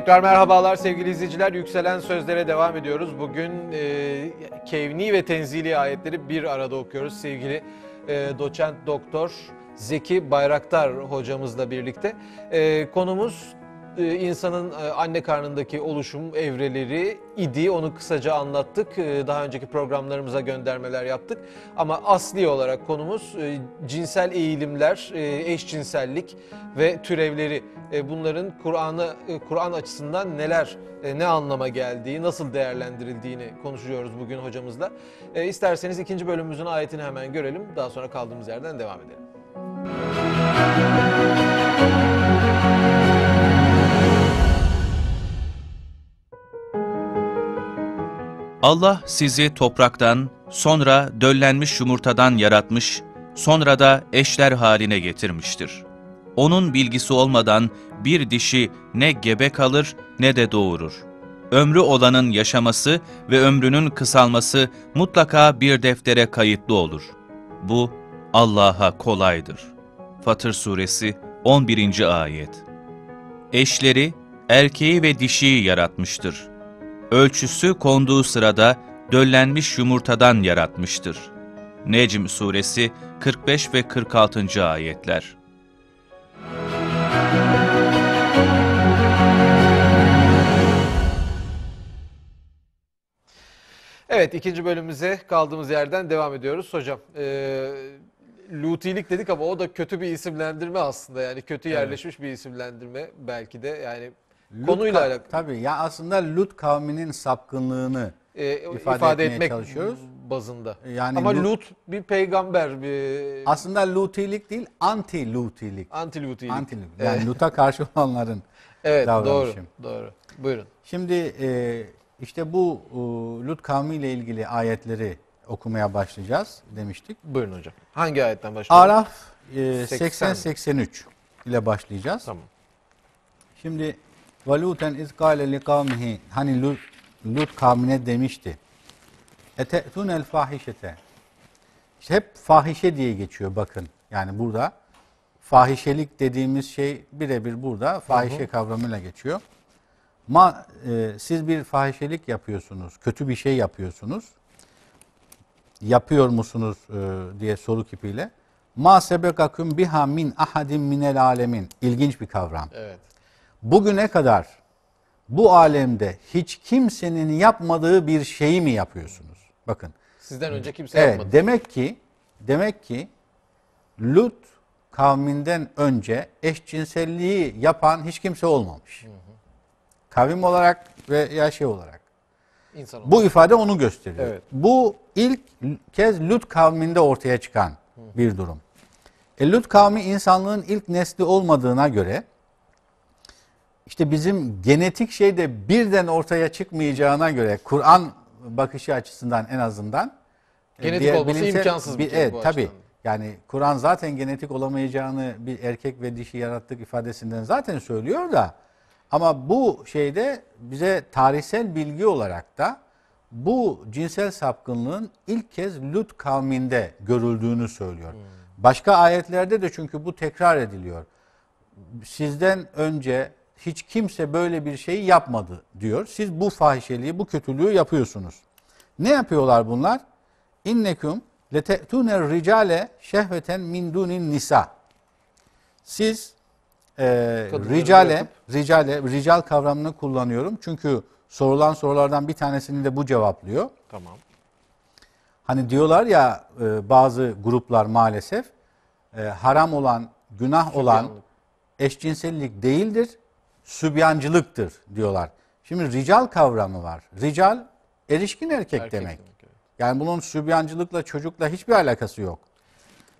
Tekrar merhabalar sevgili izleyiciler. Yükselen Sözler'e devam ediyoruz. Bugün e, Kevni ve Tenzili ayetleri bir arada okuyoruz sevgili e, doçent doktor Zeki Bayraktar hocamızla birlikte. E, konumuz ee, e, insanın anne karnındaki oluşum evreleri idi. Onu kısaca anlattık. Ee, daha önceki programlarımıza göndermeler yaptık. Ama asli olarak konumuz e, cinsel eğilimler, e, eşcinsellik ve türevleri. E, bunların Kur'an'ı Kur'an açısından neler ne anlama geldiği, nasıl değerlendirildiğini konuşuyoruz bugün hocamızla. İsterseniz ikinci bölümümüzün ayetini hemen görelim. Daha sonra kaldığımız yerden devam edelim. Müzik Allah sizi topraktan, sonra döllenmiş yumurtadan yaratmış, sonra da eşler haline getirmiştir. Onun bilgisi olmadan bir dişi ne gebe kalır ne de doğurur. Ömrü olanın yaşaması ve ömrünün kısalması mutlaka bir deftere kayıtlı olur. Bu Allah'a kolaydır. Fatır Suresi 11. Ayet Eşleri, erkeği ve dişiyi yaratmıştır ölçüsü konduğu sırada döllenmiş yumurtadan yaratmıştır. Necm suresi 45 ve 46. ayetler. Evet ikinci bölümümüze kaldığımız yerden devam ediyoruz. Hocam e, Lutilik dedik ama o da kötü bir isimlendirme aslında yani kötü yerleşmiş evet. bir isimlendirme belki de yani Lut konuyla alakalı. Tabii ya aslında Lut kavminin sapkınlığını e, e, ifade, ifade etmeye etmek çalışıyoruz bazında. Yani Ama Lut, Lut bir peygamber bir Aslında Lutilik değil, anti Lutilik. Anti Lutilik. Anti -Lutilik. Yani evet. Lut'a karşı olanların Evet, doğru. Doğru. Buyurun. Şimdi e, işte bu e, Lut kavmiyle ilgili ayetleri okumaya başlayacağız demiştik. Buyurun hocam. Hangi ayetten başlayalım? Araf e, 80 83 ile başlayacağız. Tamam. Şimdi ve Luten izkâle li kavmihi. Hani Lut, Lut kavmine demişti. Ete'tunel fahişete. İşte hep fahişe diye geçiyor bakın. Yani burada fahişelik dediğimiz şey birebir burada fahişe hı hı. kavramıyla geçiyor. Ma, e, siz bir fahişelik yapıyorsunuz, kötü bir şey yapıyorsunuz. Yapıyor musunuz e, diye soru ipiyle. Ma sebekaküm biha min ahadim minel alemin. İlginç bir kavram. Evet bugüne kadar bu alemde hiç kimsenin yapmadığı bir şeyi mi yapıyorsunuz? Bakın. Sizden önce kimse evet, yapmadı. Demek ki demek ki Lut kavminden önce eşcinselliği yapan hiç kimse olmamış. Hı hı. Kavim olarak veya şey olarak. İnsan olarak. Bu ifade onu gösteriyor. Evet. Bu ilk kez Lut kavminde ortaya çıkan hı. bir durum. E, Lut kavmi insanlığın ilk nesli olmadığına göre işte bizim genetik şey de birden ortaya çıkmayacağına göre Kur'an bakışı açısından en azından e, genetik diğer olması bilimsel, imkansız bir, bir şey evet, bu Yani Kur'an zaten genetik olamayacağını bir erkek ve dişi yarattık ifadesinden zaten söylüyor da ama bu şeyde bize tarihsel bilgi olarak da bu cinsel sapkınlığın ilk kez Lut kavminde görüldüğünü söylüyor. Hmm. Başka ayetlerde de çünkü bu tekrar ediliyor. Sizden önce hiç kimse böyle bir şey yapmadı diyor. Siz bu fahişeliği, bu kötülüğü yapıyorsunuz. Ne yapıyorlar bunlar? İnneküm, lete'tune ricale şehveten min dunin nisa. Siz e, ricale, yapıp. ricale, rical kavramını kullanıyorum. Çünkü sorulan sorulardan bir tanesini de bu cevaplıyor. Tamam. Hani diyorlar ya e, bazı gruplar maalesef e, haram olan, günah olan eşcinsellik değildir sübyancılıktır diyorlar. Şimdi rical kavramı var. Rical erişkin erkek, erkek demek. demek evet. Yani bunun sübyancılıkla çocukla hiçbir alakası yok.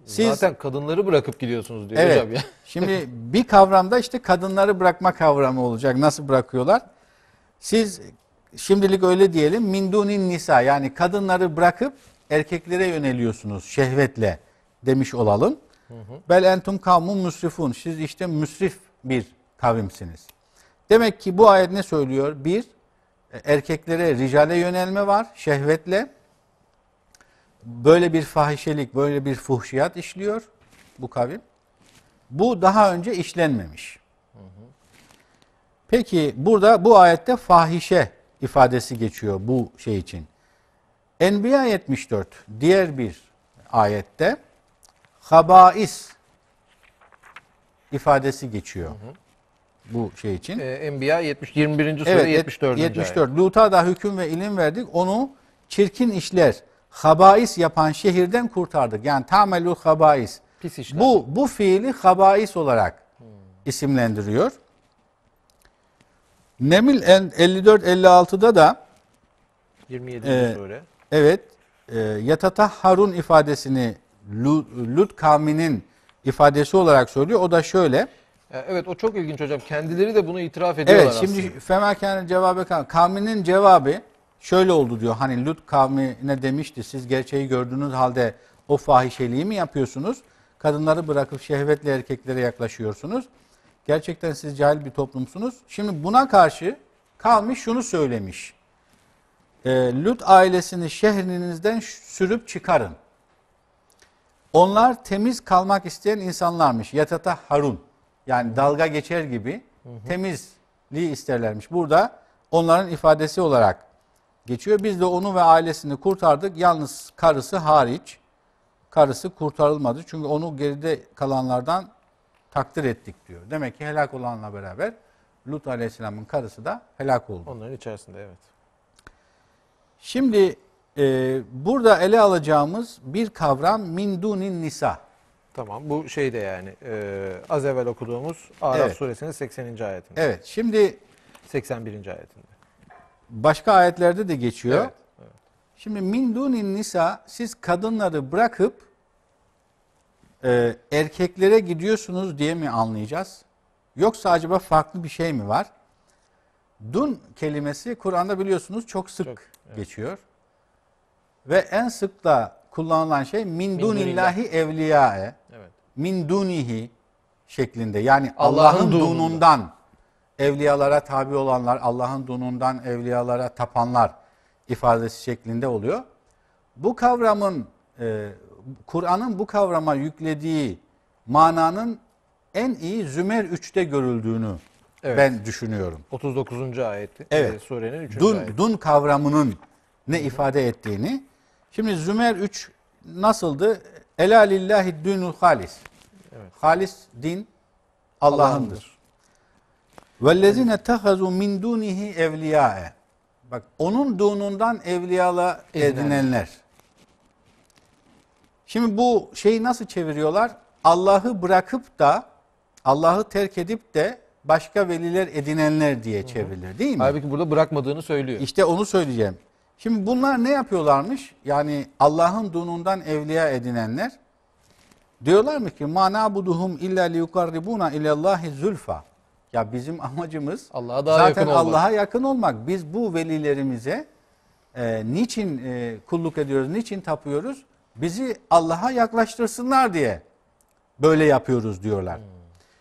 Siz, Zaten kadınları bırakıp gidiyorsunuz diyor evet, hocam ya. şimdi bir kavramda işte kadınları bırakma kavramı olacak. Nasıl bırakıyorlar? Siz şimdilik öyle diyelim. Mindunin nisa yani kadınları bırakıp erkeklere yöneliyorsunuz şehvetle demiş olalım. Hı hı. Bel entum kavmun müsrifun. Siz işte müsrif bir kavimsiniz. Demek ki bu ayet ne söylüyor? Bir, e, erkeklere ricale yönelme var şehvetle. Böyle bir fahişelik, böyle bir fuhşiyat işliyor bu kavim. Bu daha önce işlenmemiş. Peki burada bu ayette fahişe ifadesi geçiyor bu şey için. Enbiya 74 diğer bir ayette habais ifadesi geçiyor. Hı hı bu şey için. E, Enbiya 70, 21. sure evet, 74. 74. Lut'a da hüküm ve ilim verdik. Onu çirkin işler, habais yapan şehirden kurtardık. Yani tamelul habais. Pis işler. Bu, bu fiili habais olarak hmm. isimlendiriyor. Nemil 54-56'da da 27. E, sure. Evet. E, yatata Harun ifadesini Lut kavminin ifadesi olarak söylüyor. O da şöyle. E, evet o çok ilginç hocam. Kendileri de bunu itiraf ediyorlar Evet şimdi aslında. Femerken'in cevabı kan. Kavminin cevabı şöyle oldu diyor. Hani Lut kavmine demişti siz gerçeği gördüğünüz halde o fahişeliği mi yapıyorsunuz? Kadınları bırakıp şehvetli erkeklere yaklaşıyorsunuz. Gerçekten siz cahil bir toplumsunuz. Şimdi buna karşı kavmi şunu söylemiş. E, Lut ailesini şehrinizden sürüp çıkarın. Onlar temiz kalmak isteyen insanlarmış. Yatata Harun yani dalga geçer gibi temizliği isterlermiş. Burada onların ifadesi olarak geçiyor. Biz de onu ve ailesini kurtardık. Yalnız karısı hariç. Karısı kurtarılmadı. Çünkü onu geride kalanlardan takdir ettik diyor. Demek ki helak olanla beraber Lut Aleyhisselam'ın karısı da helak oldu. Onların içerisinde evet. Şimdi e, burada ele alacağımız bir kavram mindunin nisa. Tamam bu şey de yani e, az evvel okuduğumuz Araf Evet. suresinin 80. ayetinde. Evet şimdi 81. ayetinde. başka ayetlerde de geçiyor. Evet. Şimdi min dunin nisa siz kadınları bırakıp e, erkeklere gidiyorsunuz diye mi anlayacağız? Yoksa acaba farklı bir şey mi var? Dun kelimesi Kur'an'da biliyorsunuz çok sık Çok, geçiyor. Ve en sık da kullanılan şey min dunillahi evliyae min dunihi şeklinde yani Allah'ın Allah dunundan, evliyalara tabi olanlar, Allah'ın dunundan evliyalara tapanlar ifadesi şeklinde oluyor. Bu kavramın e, Kur'an'ın bu kavrama yüklediği mananın en iyi Zümer 3'te görüldüğünü evet. ben düşünüyorum. 39. ayeti e, evet. surenin 3. Dun, ayeti. Dun kavramının ne ifade ettiğini. Şimdi Zümer 3 nasıldı? Ela lillahi dünul halis. Evet. Halis din Allah'ındır. Vellezine tehazu min dunihi evliyae. Bak onun dunundan evliyala edinenler. Şimdi bu şeyi nasıl çeviriyorlar? Allah'ı bırakıp da Allah'ı terk edip de başka veliler edinenler diye çevrilir değil mi? Halbuki burada bırakmadığını söylüyor. İşte onu söyleyeceğim. Şimdi bunlar ne yapıyorlarmış? Yani Allah'ın dunundan evliya edinenler diyorlar mı ki mana buduhum illa liyukarribuna ilallahi zulfa. Ya bizim amacımız Allah'a daha zaten yakın Allah'a yakın olmak. Biz bu velilerimize e, niçin e, kulluk ediyoruz, niçin tapıyoruz? Bizi Allah'a yaklaştırsınlar diye böyle yapıyoruz diyorlar. Hmm.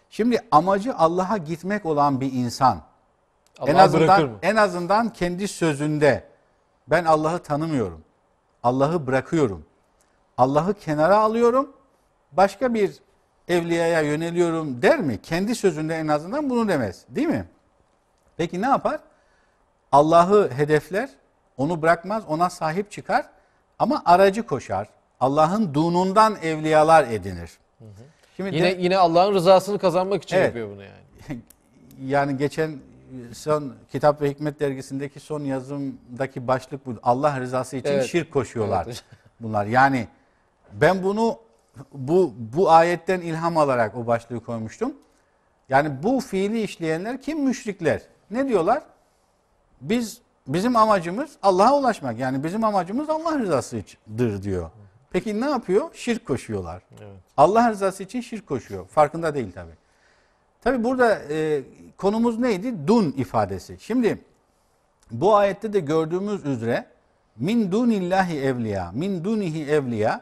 Şimdi amacı Allah'a gitmek olan bir insan Allah en azından en azından kendi sözünde ben Allah'ı tanımıyorum. Allah'ı bırakıyorum. Allah'ı kenara alıyorum. Başka bir evliyaya yöneliyorum der mi? Kendi sözünde en azından bunu demez. Değil mi? Peki ne yapar? Allah'ı hedefler, onu bırakmaz, ona sahip çıkar ama aracı koşar. Allah'ın dunundan evliyalar edinir. Hı hı. Şimdi yine de, yine Allah'ın rızasını kazanmak için evet, yapıyor bunu yani. yani geçen son Kitap ve Hikmet dergisindeki son yazımdaki başlık bu. Allah rızası için evet. şirk koşuyorlar evet. bunlar. Yani ben bunu bu bu ayetten ilham alarak o başlığı koymuştum. Yani bu fiili işleyenler kim müşrikler? Ne diyorlar? Biz bizim amacımız Allah'a ulaşmak. Yani bizim amacımız Allah rızasıdır diyor. Peki ne yapıyor? Şirk koşuyorlar. Evet. Allah rızası için şirk koşuyor. Farkında değil tabii. Tabi burada e, konumuz neydi? Dun ifadesi. Şimdi bu ayette de gördüğümüz üzere min dunillahi evliya, min dunihi evliya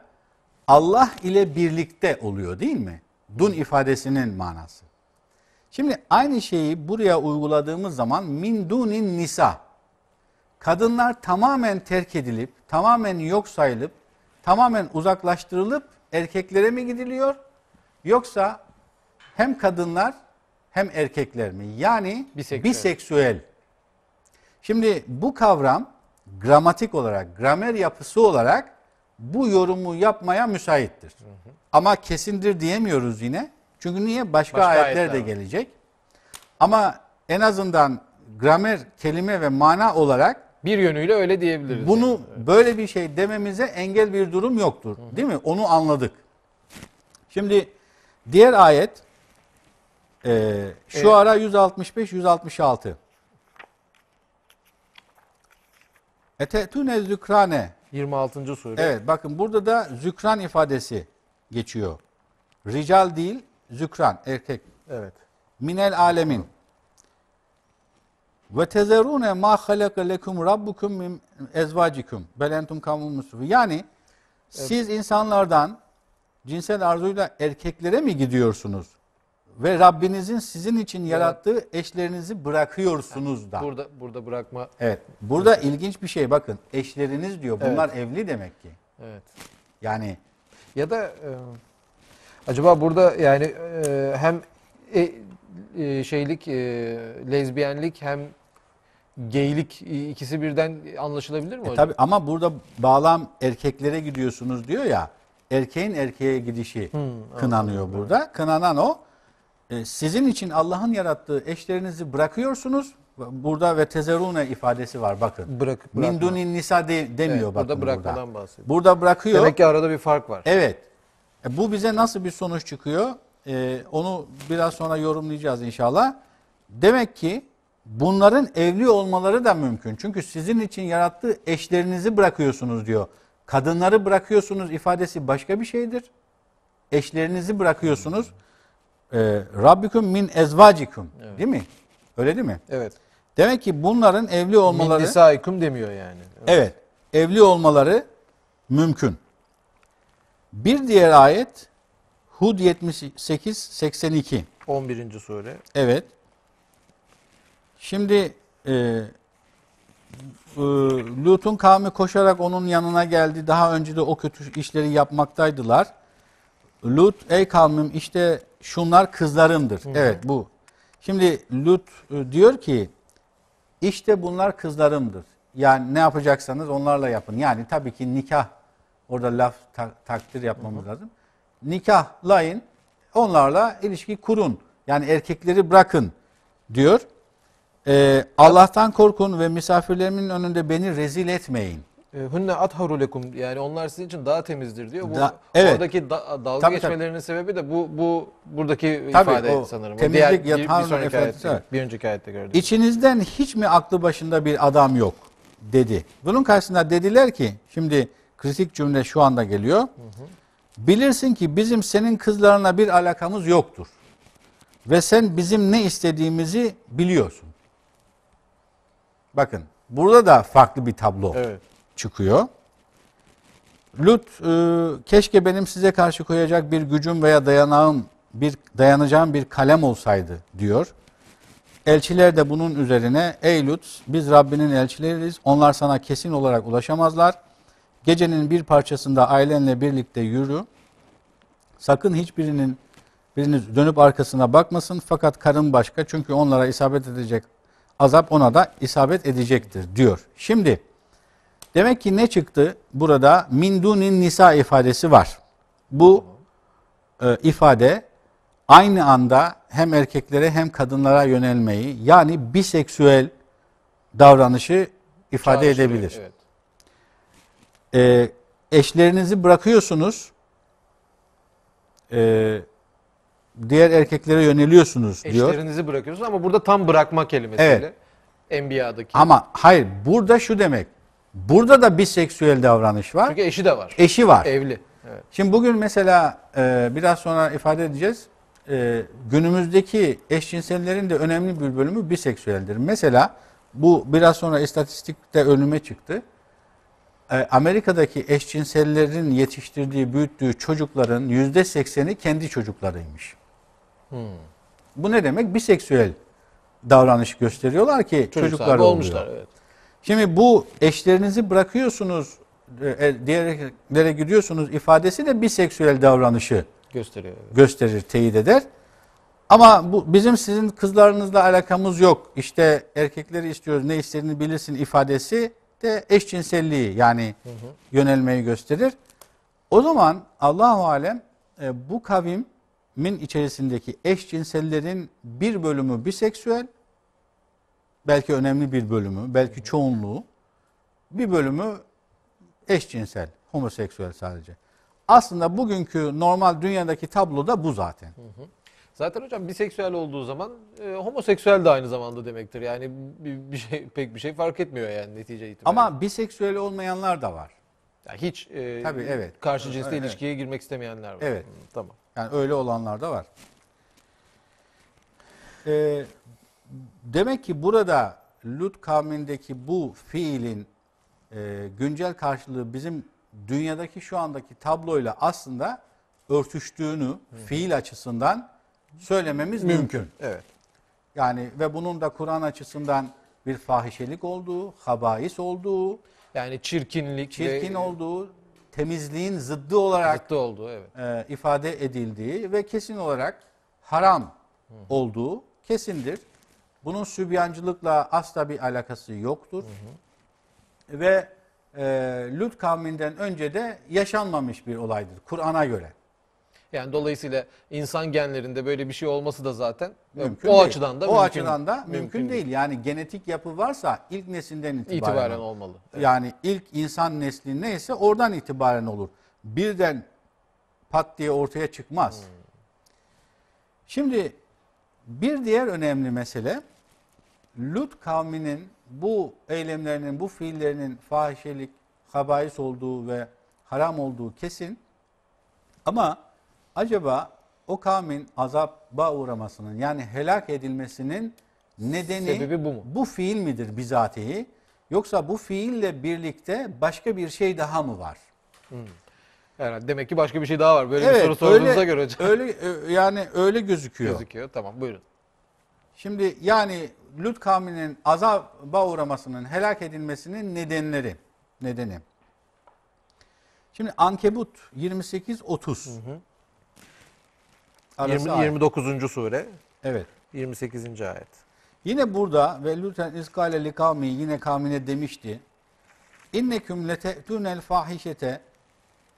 Allah ile birlikte oluyor değil mi? Dun ifadesinin manası. Şimdi aynı şeyi buraya uyguladığımız zaman min dunin nisa. Kadınlar tamamen terk edilip, tamamen yok sayılıp, tamamen uzaklaştırılıp erkeklere mi gidiliyor? Yoksa hem kadınlar hem erkekler mi? Yani biseksüel. biseksüel. Şimdi bu kavram gramatik olarak, gramer yapısı olarak bu yorumu yapmaya müsaittir. Hı hı. Ama kesindir diyemiyoruz yine. Çünkü niye? Başka, Başka ayetler, ayetler de gelecek. Ama en azından gramer, kelime ve mana olarak bir yönüyle öyle diyebiliriz. Bunu yani. Evet. böyle bir şey dememize engel bir durum yoktur. Hı hı. Değil mi? Onu anladık. Şimdi diğer ayet ee, şu ara 165 166. Etetune zükrane. 26. sure. Evet bakın burada da zükran ifadesi geçiyor. Rical değil, zükran erkek. Evet. Minel alemin. Ve tezerune ma halaka lekum rabbukum min ezvacikum. Belentum entum kavmun Yani evet. siz insanlardan cinsel arzuyla erkeklere mi gidiyorsunuz? Ve Rabbinizin sizin için yarattığı eşlerinizi bırakıyorsunuz da. Burada burada bırakma. Evet. Burada ilginç bir şey bakın. Eşleriniz diyor. Bunlar evli demek ki. Evet. Yani Ya da e, acaba burada yani e, hem e, e, şeylik, e, lezbiyenlik hem geylik ikisi birden anlaşılabilir mi e, hocam? tabi ama burada bağlam erkeklere gidiyorsunuz diyor ya. Erkeğin erkeğe gidişi hmm, kınanıyor burada. Kınanan o. E, sizin için Allah'ın yarattığı eşlerinizi bırakıyorsunuz. Burada ve tezerune ifadesi var bakın. Bırak, bırakma. Mindunin nisa de, demiyor evet, bakın burada. Bırakmadan burada. bahsediyor. Burada bırakıyor. Demek ki arada bir fark var. Evet. E, bu bize nasıl bir sonuç çıkıyor? E, onu biraz sonra yorumlayacağız inşallah. Demek ki bunların evli olmaları da mümkün. Çünkü sizin için yarattığı eşlerinizi bırakıyorsunuz diyor. Kadınları bırakıyorsunuz ifadesi başka bir şeydir. Eşlerinizi bırakıyorsunuz. Hmm. E, Rabbiküm min ezvacikum evet. değil mi? Öyle değil mi? Evet. Demek ki bunların evli olmaları... Min nisaikum demiyor yani. Evet. evet. Evli olmaları mümkün. Bir diğer ayet Hud 78 82. 11. sure. Evet. Şimdi e, e, Lut'un kavmi koşarak onun yanına geldi. Daha önce de o kötü işleri yapmaktaydılar. Lut ey kavmim işte şunlar kızlarımdır. Hı. Evet bu. Şimdi Lut e, diyor ki işte bunlar kızlarımdır. Yani ne yapacaksanız onlarla yapın. Yani tabii ki nikah orada laf ta takdir yapmamız Hı. lazım. Nikahlayın onlarla ilişki kurun. Yani erkekleri bırakın diyor. Ee, Allah'tan korkun ve misafirlerimin önünde beni rezil etmeyin. E, Hünne atharu lekum yani onlar sizin için daha temizdir diyor. Bu da, evet. oradaki da, dalga tabii, geçmelerinin tabii. sebebi de bu bu buradaki tabii, ifade o, sanırım. Temizlik o diğer, bir, bir sonraki efendisi, ayette, bir önceki ayette gördük. İçinizden hiç mi aklı başında bir adam yok dedi. Bunun karşısında dediler ki şimdi kritik cümle şu anda geliyor. Hı hı. Bilirsin ki bizim senin kızlarına bir alakamız yoktur. Ve sen bizim ne istediğimizi biliyorsun. Bakın burada da farklı bir tablo. Evet çıkıyor. Lut e, keşke benim size karşı koyacak bir gücüm veya dayanağım bir dayanacağım bir kalem olsaydı diyor. Elçiler de bunun üzerine ey Lut biz Rabbinin elçileriyiz onlar sana kesin olarak ulaşamazlar. Gecenin bir parçasında ailenle birlikte yürü. Sakın hiçbirinin biriniz dönüp arkasına bakmasın fakat karın başka çünkü onlara isabet edecek azap ona da isabet edecektir diyor. Şimdi Demek ki ne çıktı? Burada mindunin nisa ifadesi var. Bu e, ifade aynı anda hem erkeklere hem kadınlara yönelmeyi yani biseksüel davranışı ifade Çağrıştırıyor, edebilir. Evet. E, eşlerinizi bırakıyorsunuz. E, diğer erkeklere yöneliyorsunuz diyor. Eşlerinizi bırakıyorsunuz ama burada tam bırakma kelimesiyle. Evet. Enbiya'daki. Ama hayır burada şu demek. Burada da biseksüel davranış var. Çünkü eşi de var. Eşi var. Evli. Evet. Şimdi bugün mesela e, biraz sonra ifade edeceğiz. E, günümüzdeki eşcinsellerin de önemli bir bölümü biseksüeldir. Mesela bu biraz sonra istatistikte önüme çıktı. E, Amerika'daki eşcinsellerin yetiştirdiği, büyüttüğü çocukların yüzde sekseni kendi çocuklarıymış. Hmm. Bu ne demek? Biseksüel davranış gösteriyorlar ki çocuklar olmuşlar. Evet. Şimdi bu eşlerinizi bırakıyorsunuz, e, e, diğerlere gidiyorsunuz ifadesi de biseksüel davranışı gösteriyor. Evet. Gösterir, teyit eder. Ama bu bizim sizin kızlarınızla alakamız yok. İşte erkekleri istiyoruz, ne istediğini bilirsin ifadesi de eşcinselliği yani hı hı. yönelmeyi gösterir. O zaman Allahu alem e, bu kavimin içerisindeki eşcinsellerin bir bölümü biseksüel, belki önemli bir bölümü, belki çoğunluğu, bir bölümü eşcinsel, homoseksüel sadece. Aslında bugünkü normal dünyadaki tablo da bu zaten. Hı hı. Zaten hocam biseksüel olduğu zaman e, homoseksüel de aynı zamanda demektir. Yani bir, bir şey pek bir şey fark etmiyor yani netice itibariyle. Ama biseksüel olmayanlar da var. Yani hiç e, Tabii, evet. karşı cinsle evet. ilişkiye girmek istemeyenler var. Evet. Hı, tamam. Yani öyle olanlar da var. Ee, Demek ki burada Lut kavmindeki bu fiilin e, güncel karşılığı bizim dünyadaki şu andaki tabloyla aslında örtüştüğünü Hı. fiil açısından söylememiz mümkün. mümkün. Evet. Yani ve bunun da Kur'an açısından bir fahişelik olduğu, habais olduğu, yani çirkinlik, çirkin ve, olduğu, temizliğin zıddı olarak zıddı olduğu, evet. e, ifade edildiği ve kesin olarak haram Hı. olduğu kesindir. Bunun sübyancılıkla asla bir alakası yoktur. Hı hı. Ve e, Lut kavminden önce de yaşanmamış bir olaydır Kur'an'a göre. Yani dolayısıyla insan genlerinde böyle bir şey olması da zaten mümkün o değil. açıdan da o mümkün, açıdan da mümkün, mümkün değil. Yani genetik yapı varsa ilk nesilden itibaren, itibaren olmalı. Evet. Yani ilk insan nesli neyse oradan itibaren olur. Birden pat diye ortaya çıkmaz. Hmm. Şimdi bir diğer önemli mesele Lut kavminin bu eylemlerinin, bu fiillerinin fahişelik, habais olduğu ve haram olduğu kesin. Ama acaba o kavmin azaba uğramasının yani helak edilmesinin nedeni Sebebi bu mu? Bu fiil midir bizatihi? Yoksa bu fiille birlikte başka bir şey daha mı var? Hmm. Yani demek ki başka bir şey daha var. Böyle evet, bir soru sorduğunuza öyle, göre Öyle, e, yani öyle gözüküyor. Gözüküyor tamam buyurun. Şimdi yani Lut kavminin azaba uğramasının, helak edilmesinin nedenleri, nedeni. Şimdi Ankebut 28-30. 20, 29. sure. Evet. 28. ayet. Yine burada ve lütfen izkale li kavmi yine kavmine demişti. İnneküm lete'tunel fahişete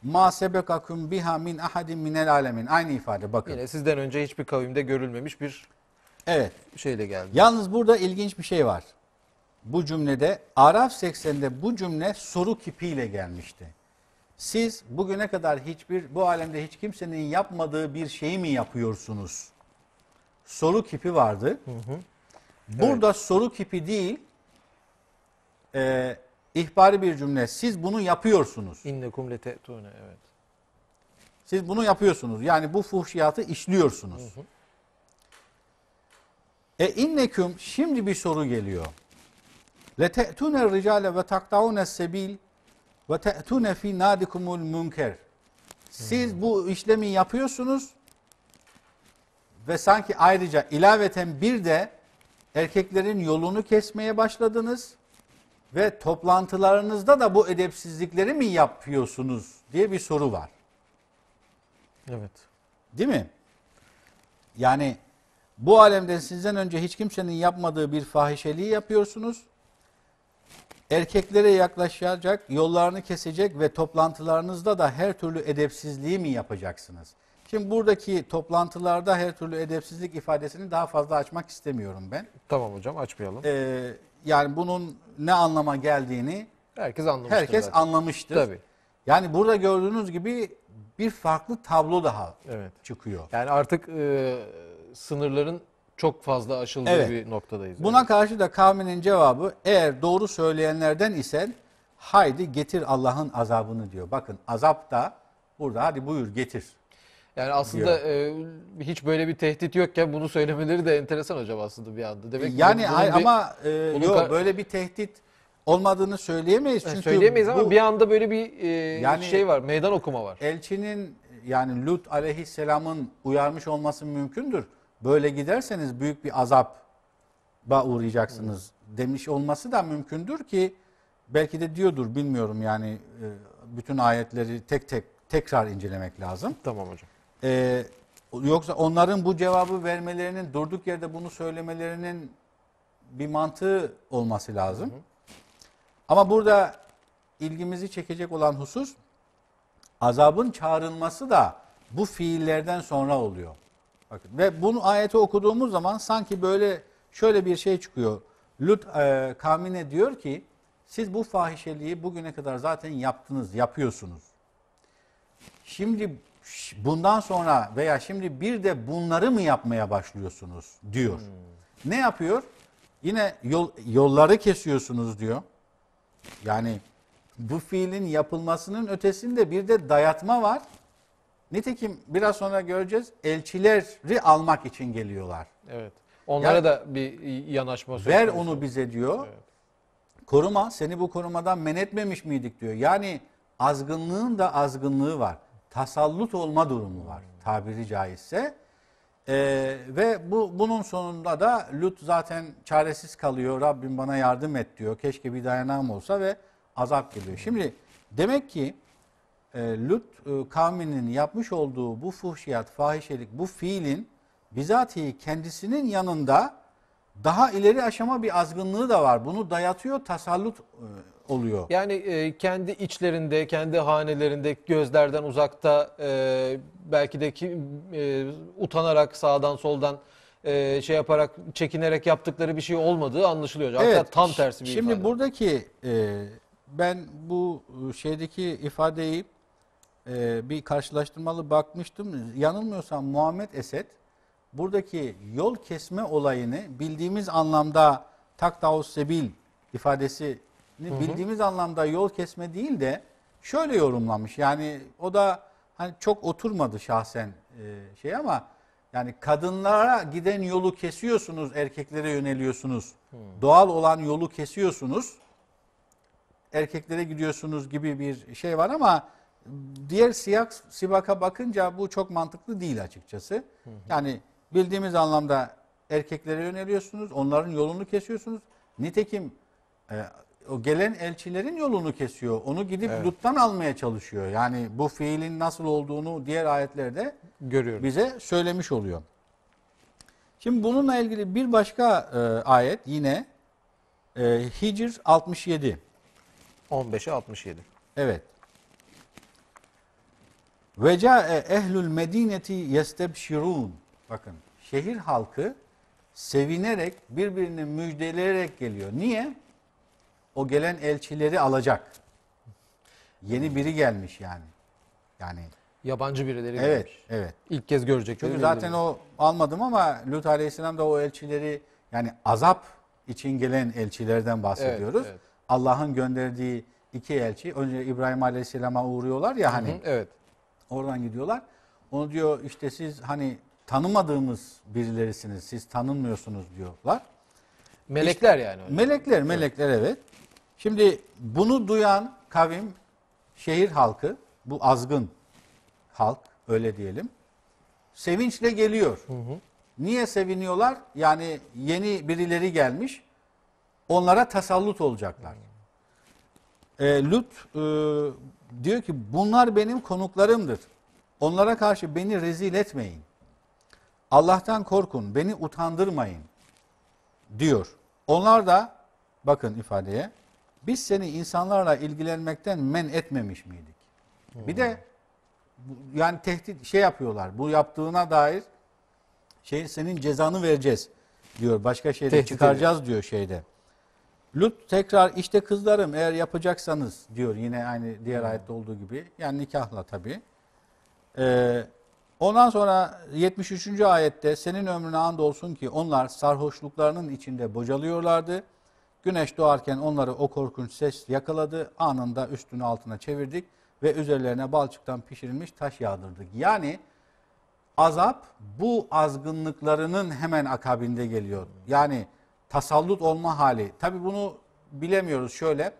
ma sebekaküm biha min ahadin minel alemin. Aynı ifade bakın. Yine sizden önce hiçbir kavimde görülmemiş bir Evet. Şeyle geldi. Yalnız burada ilginç bir şey var. Bu cümlede Araf 80'de bu cümle soru kipiyle gelmişti. Siz bugüne kadar hiçbir bu alemde hiç kimsenin yapmadığı bir şeyi mi yapıyorsunuz? Soru kipi vardı. Hı hı. Burada evet. soru kipi değil, e, ihbari bir cümle. Siz bunu yapıyorsunuz. İnne İnnekum tuğne evet. Siz bunu yapıyorsunuz. Yani bu fuhşiyatı işliyorsunuz. Hı hı. E inneküm şimdi bir soru geliyor. Le te'tune ricale ve taktaune sebil ve te'tune fi nadikumul münker. Siz bu işlemi yapıyorsunuz ve sanki ayrıca ilaveten bir de erkeklerin yolunu kesmeye başladınız ve toplantılarınızda da bu edepsizlikleri mi yapıyorsunuz diye bir soru var. Evet. Değil mi? Yani bu alemde sizden önce hiç kimsenin yapmadığı bir fahişeliği yapıyorsunuz. Erkeklere yaklaşacak, yollarını kesecek ve toplantılarınızda da her türlü edepsizliği mi yapacaksınız? Şimdi buradaki toplantılarda her türlü edepsizlik ifadesini daha fazla açmak istemiyorum ben. Tamam hocam açmayalım. Ee, yani bunun ne anlama geldiğini herkes anlamıştır. Herkes zaten. anlamıştır. Tabii. Yani burada gördüğünüz gibi bir farklı tablo daha evet. çıkıyor. Yani artık e, sınırların çok fazla aşıldığı evet. bir noktadayız. Buna evet. karşı da kavminin cevabı eğer doğru söyleyenlerden isen haydi getir Allah'ın azabını diyor. Bakın azap da burada hadi buyur getir. Yani aslında e, hiç böyle bir tehdit yokken bunu söylemeleri de enteresan hocam aslında bir anda. Demek yani bunun, bunun ama bir, e, bunun yok böyle bir tehdit olmadığını söyleyemeyiz. Çünkü söyleyemeyiz bu, ama bir anda böyle bir e, yani şey var, meydan okuma var. Elçinin yani Lut aleyhisselamın uyarmış olması mümkündür böyle giderseniz büyük bir azaba uğrayacaksınız demiş olması da mümkündür ki belki de diyordur bilmiyorum yani e, bütün ayetleri tek tek tekrar incelemek lazım. Tamam hocam. Ee, yoksa onların bu cevabı vermelerinin durduk yerde bunu söylemelerinin bir mantığı olması lazım. Ama burada ilgimizi çekecek olan husus azabın çağrılması da bu fiillerden sonra oluyor. Bakın ve bunu ayeti okuduğumuz zaman sanki böyle şöyle bir şey çıkıyor. Lut e, kavmine diyor ki siz bu fahişeliği bugüne kadar zaten yaptınız, yapıyorsunuz. Şimdi bundan sonra veya şimdi bir de bunları mı yapmaya başlıyorsunuz diyor. Hmm. Ne yapıyor? Yine yol, yolları kesiyorsunuz diyor. Yani bu fiilin yapılmasının ötesinde bir de dayatma var. Nitekim biraz sonra göreceğiz elçileri almak için geliyorlar. Evet. Onlara ya, da bir yanaşma söz Ver onu bize diyor. Evet. Koruma seni bu korumadan men etmemiş miydik diyor. Yani azgınlığın da azgınlığı var. Tasallut olma durumu var tabiri caizse. Ee, ve bu bunun sonunda da Lut zaten çaresiz kalıyor. Rabbim bana yardım et diyor. Keşke bir dayanağım olsa ve azap geliyor. Şimdi demek ki e, Lut e, kavminin yapmış olduğu bu fuhşiyat, fahişelik, bu fiilin bizatihi kendisinin yanında daha ileri aşama bir azgınlığı da var. Bunu dayatıyor, tasallut e, oluyor. Yani kendi içlerinde, kendi hanelerinde, gözlerden uzakta belki de ki, utanarak sağdan soldan şey yaparak, çekinerek yaptıkları bir şey olmadığı anlaşılıyor. Hatta evet, tam tersi bir Şimdi ifade. buradaki ben bu şeydeki ifadeyi e, bir karşılaştırmalı bakmıştım. Yanılmıyorsam Muhammed Esed buradaki yol kesme olayını bildiğimiz anlamda takdavus sebil ifadesini bildiğimiz anlamda yol kesme değil de şöyle yorumlamış. Yani o da hani çok oturmadı şahsen e, şey ama yani kadınlara giden yolu kesiyorsunuz, erkeklere yöneliyorsunuz. Hmm. Doğal olan yolu kesiyorsunuz. Erkeklere gidiyorsunuz gibi bir şey var ama diğer siyak sibaka bakınca bu çok mantıklı değil açıkçası. Hı hı. Yani bildiğimiz anlamda erkeklere yöneliyorsunuz, onların yolunu kesiyorsunuz. Nitekim e, o gelen elçilerin yolunu kesiyor. Onu gidip evet. Lut'tan almaya çalışıyor. Yani bu fiilin nasıl olduğunu diğer ayetlerde görüyoruz. Bize söylemiş oluyor. Şimdi bununla ilgili bir başka e, ayet yine e, Hicr 67. 15'e 67. Evet. Ve ca'e ehlül medineti yestebşirun. Bakın şehir halkı sevinerek birbirini müjdeleyerek geliyor. Niye? O gelen elçileri alacak. Yeni biri gelmiş yani. Yani yabancı birileri evet, gelmiş. Evet. İlk kez görecek. Çünkü zaten o almadım ama Lut Aleyhisselam da o elçileri yani azap için gelen elçilerden bahsediyoruz. Evet, evet. Allah'ın gönderdiği iki elçi önce İbrahim Aleyhisselam'a uğruyorlar ya hani. Hı hı, evet. Oradan gidiyorlar. Onu diyor işte siz hani tanımadığımız birilerisiniz. Siz tanınmıyorsunuz diyorlar. Melekler işte, yani. Öyle. Melekler, melekler evet. Şimdi bunu duyan kavim şehir halkı, bu azgın halk öyle diyelim. Sevinçle geliyor. Hı hı. Niye seviniyorlar? Yani yeni birileri gelmiş. Onlara tasallut olacaklar. E, Lut e, diyor ki bunlar benim konuklarımdır. Onlara karşı beni rezil etmeyin. Allah'tan korkun, beni utandırmayın diyor. Onlar da bakın ifadeye biz seni insanlarla ilgilenmekten men etmemiş miydik? Hmm. Bir de yani tehdit şey yapıyorlar. Bu yaptığına dair şey senin cezanı vereceğiz diyor. Başka şeyde tehdit çıkaracağız ediyor. diyor şeyde. Lut tekrar işte kızlarım eğer yapacaksanız diyor yine aynı diğer hmm. ayette olduğu gibi. Yani nikahla tabi. Ee, ondan sonra 73. ayette senin ömrüne and olsun ki onlar sarhoşluklarının içinde bocalıyorlardı. Güneş doğarken onları o korkunç ses yakaladı. Anında üstünü altına çevirdik ve üzerlerine balçıktan pişirilmiş taş yağdırdık. Yani azap bu azgınlıklarının hemen akabinde geliyor. Yani tasallut olma hali. Tabi bunu bilemiyoruz şöyle.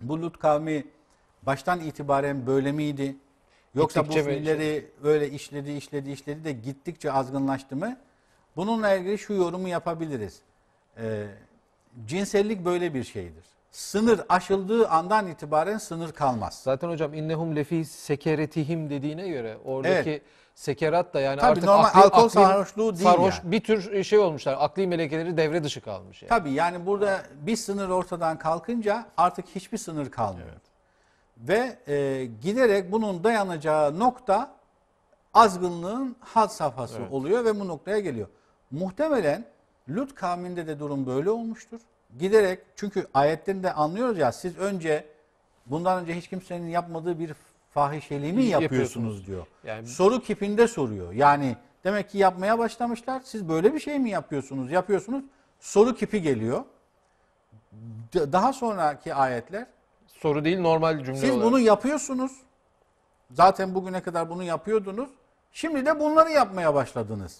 Bu Lut kavmi baştan itibaren böyle miydi? Yoksa gittikçe bu filleri böyle işledi işledi işledi de gittikçe azgınlaştı mı? Bununla ilgili şu yorumu yapabiliriz. Ee, cinsellik böyle bir şeydir sınır aşıldığı andan itibaren sınır kalmaz. Zaten hocam innehum lefi sekeretihim dediğine göre oradaki evet. sekerat da yani Tabii artık normal akli, alkol akli, sarhoşluğu değil sarhoş, yani. bir tür şey olmuşlar. Akli melekeleri devre dışı kalmış yani. Tabii yani burada bir sınır ortadan kalkınca artık hiçbir sınır kalmıyor. Evet. Ve e, giderek bunun dayanacağı nokta azgınlığın had safhası evet. oluyor ve bu noktaya geliyor. Muhtemelen Lut kavminde de durum böyle olmuştur giderek çünkü ayetlerini de anlıyoruz ya siz önce bundan önce hiç kimsenin yapmadığı bir fahişeliği mi yapıyorsunuz, yapıyorsunuz diyor. Yani... Soru kipinde soruyor. Yani demek ki yapmaya başlamışlar. Siz böyle bir şey mi yapıyorsunuz? Yapıyorsunuz. Soru kipi geliyor. Daha sonraki ayetler soru değil normal cümle Siz olarak. bunu yapıyorsunuz. Zaten bugüne kadar bunu yapıyordunuz. Şimdi de bunları yapmaya başladınız.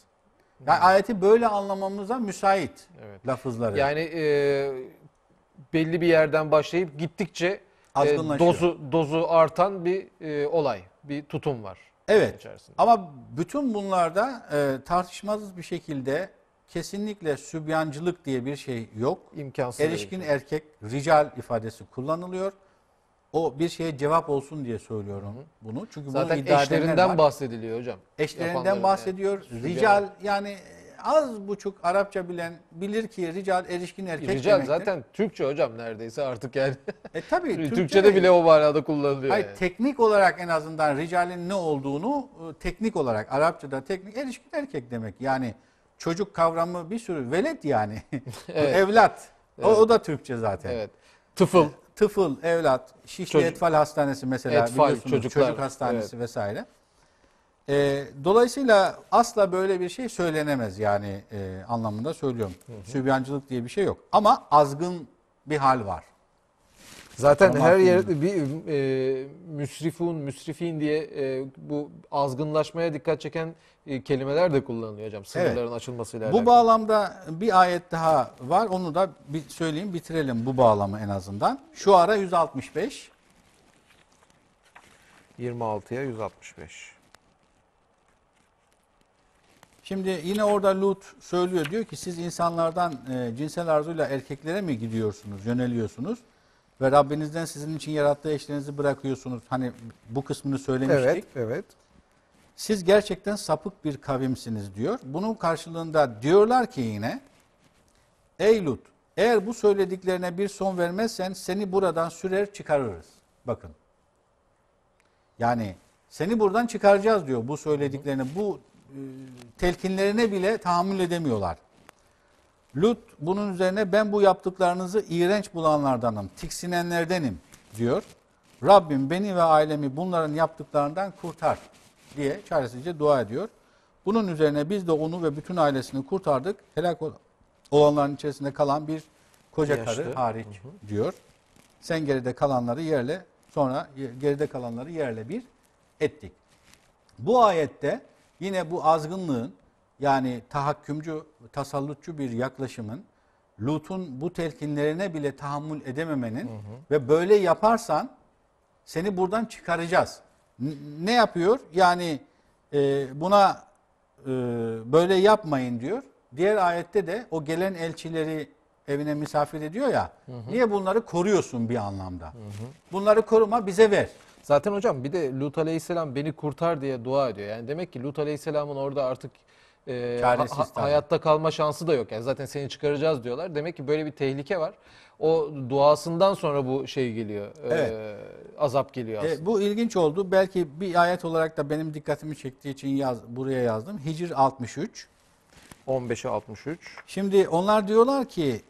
Yani ayeti böyle anlamamıza müsait Evet. lafızları. Yani e, belli bir yerden başlayıp gittikçe e, dozu dozu artan bir e, olay, bir tutum var Evet. içerisinde. Ama bütün bunlarda e, tartışmasız bir şekilde kesinlikle sübyancılık diye bir şey yok. İmkansız. Erişkin erkek rical ifadesi kullanılıyor. O bir şeye cevap olsun diye söylüyorum bunu. Çünkü Zaten bunu iddia eşlerinden var. bahsediliyor hocam. Eşlerinden bahsediyor. Yani. Rical yani az buçuk Arapça bilen bilir ki rical erişkin erkek rical demektir. zaten Türkçe hocam neredeyse artık yani. E tabii Türkçe'de, Türkçe'de bile o manada kullanılıyor. Hayır yani. teknik olarak en azından ricalin ne olduğunu e, teknik olarak Arapçada teknik erişkin erkek demek. Yani çocuk kavramı bir sürü velet yani. evet. Evlat. Evet. O, o da Türkçe zaten. Evet. Tıfıl. E, tıfıl, evlat, Şişli Çocuk- Etfal Hastanesi mesela Etfal, biliyorsunuz çocuklar, çocuk hastanesi vesaire. Ee, dolayısıyla asla böyle bir şey söylenemez yani e, anlamında söylüyorum. Sübyancılık diye bir şey yok. Ama azgın bir hal var. Zaten tamam, her yerde bir e, müsrifun, müsrifin diye e, bu azgınlaşmaya dikkat çeken e, kelimeler de kullanılıyor hocam. Sınırların evet. açılmasıyla alakalı. Bu bağlamda bir ayet daha var. Onu da bir söyleyeyim bitirelim bu bağlamı en azından. Şu ara 165. 26'ya 165. Şimdi yine orada Lut söylüyor diyor ki siz insanlardan e, cinsel arzuyla erkeklere mi gidiyorsunuz, yöneliyorsunuz? ve Rabbinizden sizin için yarattığı eşlerinizi bırakıyorsunuz. Hani bu kısmını söylemiştik. Evet, evet. Siz gerçekten sapık bir kavimsiniz diyor. Bunun karşılığında diyorlar ki yine Ey Lut eğer bu söylediklerine bir son vermezsen seni buradan sürer çıkarırız. Bakın. Yani seni buradan çıkaracağız diyor bu söylediklerini, Bu e, telkinlerine bile tahammül edemiyorlar. Lut bunun üzerine ben bu yaptıklarınızı iğrenç bulanlardanım, tiksinenlerdenim diyor. Rabbim beni ve ailemi bunların yaptıklarından kurtar diye çaresizce dua ediyor. Bunun üzerine biz de onu ve bütün ailesini kurtardık. Helak olanların içerisinde kalan bir koca Yaşlı. karı hariç hı hı. diyor. Sen geride kalanları yerle sonra geride kalanları yerle bir ettik. Bu ayette yine bu azgınlığın yani tahakkümcü, tasallutçu bir yaklaşımın Lut'un bu telkinlerine bile tahammül edememenin hı hı. ve böyle yaparsan seni buradan çıkaracağız. ne yapıyor? Yani e, buna e, böyle yapmayın diyor. Diğer ayette de o gelen elçileri evine misafir ediyor ya. Hı hı. Niye bunları koruyorsun bir anlamda? Hı hı. Bunları koruma bize ver. Zaten hocam bir de Lut Aleyhisselam beni kurtar diye dua ediyor. Yani demek ki Lut Aleyhisselam'ın orada artık e, ha, hayatta kalma şansı da yok. Yani zaten seni çıkaracağız diyorlar. Demek ki böyle bir tehlike var. O duasından sonra bu şey geliyor. e, azap geliyor e, aslında. E, bu ilginç oldu. Belki bir ayet olarak da benim dikkatimi çektiği için yaz, buraya yazdım. Hicr 63. 15'e 63. Şimdi onlar diyorlar ki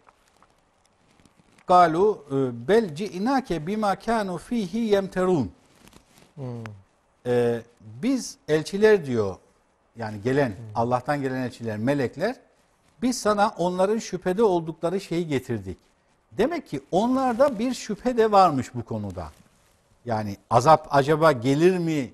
galu belci bel ci'nake bima kanu fihi yemterun. Ee, biz elçiler diyor yani gelen Allah'tan gelen elçiler, melekler biz sana onların şüphede oldukları şeyi getirdik. Demek ki onlarda bir şüphe de varmış bu konuda. Yani azap acaba gelir mi?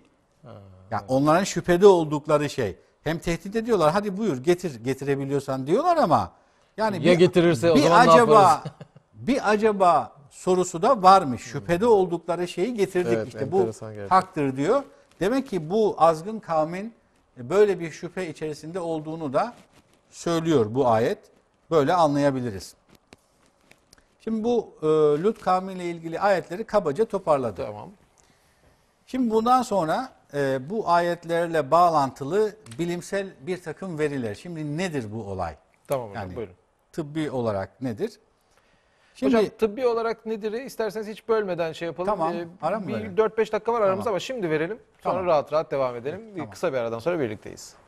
Yani onların şüphede oldukları şey. Hem tehdit ediyorlar. Hadi buyur getir getirebiliyorsan diyorlar ama yani ya bir, getirirse bir o zaman acaba bir acaba sorusu da varmış. Şüphede hmm. oldukları şeyi getirdik evet, işte bu gerçekten. haktır diyor. Demek ki bu azgın kavmin e, böyle bir şüphe içerisinde olduğunu da söylüyor bu ayet. Böyle anlayabiliriz. Şimdi bu e, Lut kavmiyle ilgili ayetleri kabaca toparladı. Tamam. Şimdi bundan sonra e, bu ayetlerle bağlantılı bilimsel bir takım veriler. Şimdi nedir bu olay? Tamam hocam yani, buyurun. Tıbbi olarak nedir? Şimdi, Hocam tıbbi olarak nedir? İsterseniz hiç bölmeden şey yapalım. Tamam. Ee, bir 4-5 dakika var aramızda tamam. ama şimdi verelim. Sonra tamam. rahat rahat devam edelim. Tamam. Kısa bir aradan sonra birlikteyiz.